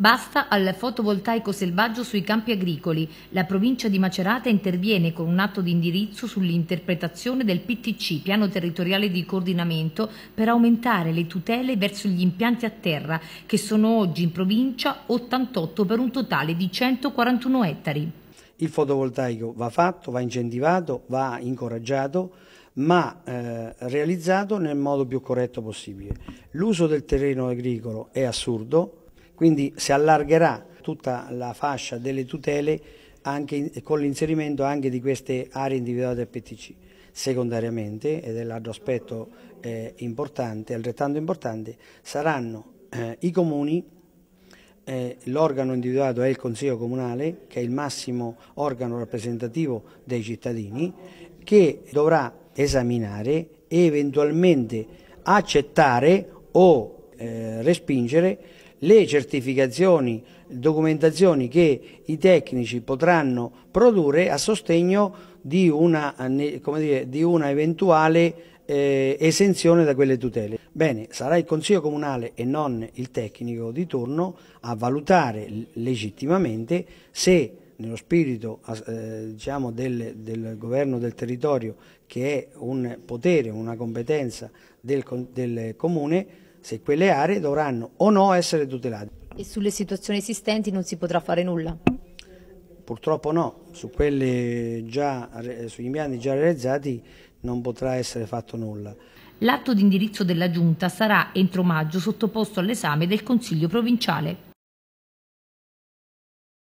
Basta al fotovoltaico selvaggio sui campi agricoli. La provincia di Macerata interviene con un atto di indirizzo sull'interpretazione del PTC, piano territoriale di coordinamento, per aumentare le tutele verso gli impianti a terra, che sono oggi in provincia 88 per un totale di 141 ettari. Il fotovoltaico va fatto, va incentivato, va incoraggiato, ma eh, realizzato nel modo più corretto possibile. L'uso del terreno agricolo è assurdo, quindi si allargherà tutta la fascia delle tutele anche con l'inserimento anche di queste aree individuate del PTC. Secondariamente, ed è l'altro aspetto eh, importante, altrettanto importante, saranno eh, i comuni, eh, l'organo individuato è il Consiglio Comunale, che è il massimo organo rappresentativo dei cittadini, che dovrà esaminare e eventualmente accettare o eh, respingere le certificazioni, documentazioni che i tecnici potranno produrre a sostegno di una, dire, di una eventuale eh, esenzione da quelle tutele. Bene, sarà il Consiglio Comunale e non il tecnico di turno a valutare legittimamente se nello spirito eh, diciamo del, del, governo del territorio che è un potere, una competenza del, del comune, se quelle aree dovranno o no essere tutelate. E sulle situazioni esistenti non si potrà fare nulla? Purtroppo no, su già, sugli impianti già realizzati non potrà essere fatto nulla. L'atto di indirizzo della Giunta sarà entro maggio sottoposto all'esame del Consiglio provinciale.